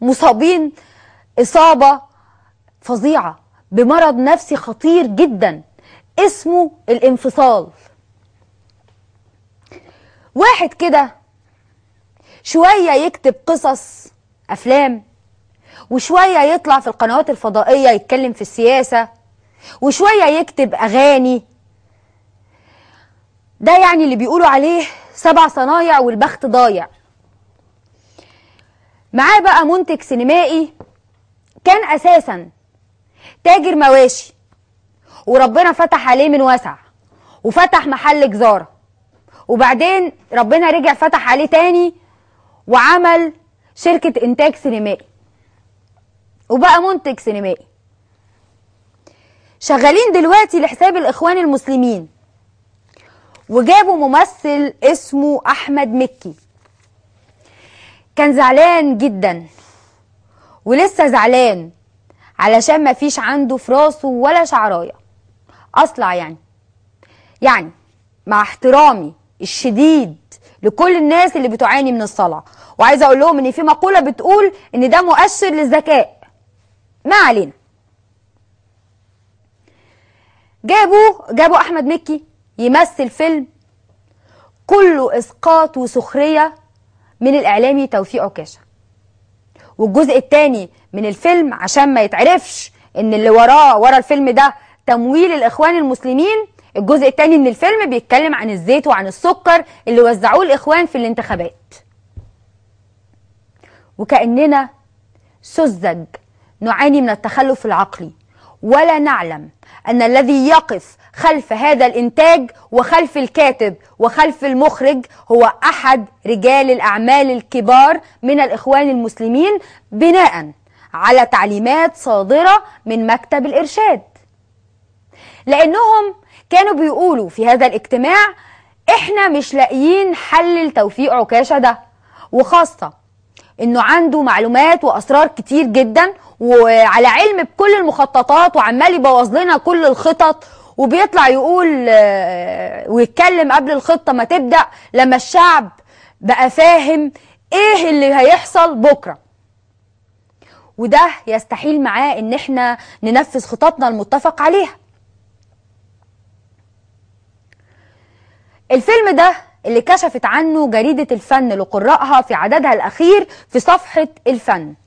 مصابين إصابة فظيعة بمرض نفسي خطير جدا اسمه الانفصال واحد كده شوية يكتب قصص أفلام وشوية يطلع في القنوات الفضائية يتكلم في السياسة وشوية يكتب أغاني ده يعني اللي بيقولوا عليه سبع صنايع والبخت ضايع معاه بقى منتج سينمائي كان أساسا تاجر مواشي وربنا فتح عليه من واسع وفتح محل جزارة وبعدين ربنا رجع فتح عليه تاني وعمل شركة إنتاج سينمائي وبقى منتج سينمائي شغالين دلوقتي لحساب الإخوان المسلمين وجابوا ممثل اسمه أحمد مكي كان زعلان جدا ولسه زعلان علشان ما فيش عنده في راسه ولا شعرايه اصلع يعني يعني مع احترامي الشديد لكل الناس اللي بتعاني من الصلع وعايزه اقول لهم ان في مقوله بتقول ان ده مؤشر للذكاء ما علينا جابوا جابوا احمد مكي يمثل فيلم كله اسقاط وسخريه من الإعلامي توفيق عكاشة والجزء الثاني من الفيلم عشان ما يتعرفش إن اللي وراه ورا الفيلم ده تمويل الإخوان المسلمين الجزء الثاني من الفيلم بيتكلم عن الزيت وعن السكر اللي وزعوه الإخوان في الانتخابات وكأننا سذج نعاني من التخلف العقلي ولا نعلم أن الذي يقف خلف هذا الإنتاج وخلف الكاتب وخلف المخرج هو أحد رجال الأعمال الكبار من الإخوان المسلمين بناء على تعليمات صادرة من مكتب الإرشاد لأنهم كانوا بيقولوا في هذا الاجتماع إحنا مش لاقيين حل لتوفيق عكاشة ده وخاصة إنه عنده معلومات وأسرار كتير جدا وعلى علم بكل المخططات وعمال يبوظ لنا كل الخطط وبيطلع يقول آه، ويتكلم قبل الخطة ما تبدأ لما الشعب بقى فاهم ايه اللي هيحصل بكرة وده يستحيل معاه ان احنا ننفذ خططنا المتفق عليها الفيلم ده اللي كشفت عنه جريدة الفن لقراءها في عددها الأخير في صفحة الفن